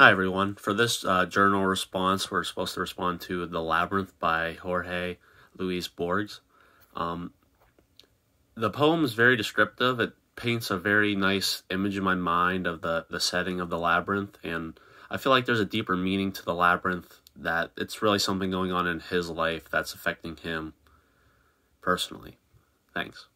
Hi, everyone. For this uh, journal response, we're supposed to respond to The Labyrinth by Jorge Luis Borges. Um, the poem is very descriptive. It paints a very nice image in my mind of the, the setting of the labyrinth, and I feel like there's a deeper meaning to the labyrinth that it's really something going on in his life that's affecting him personally. Thanks.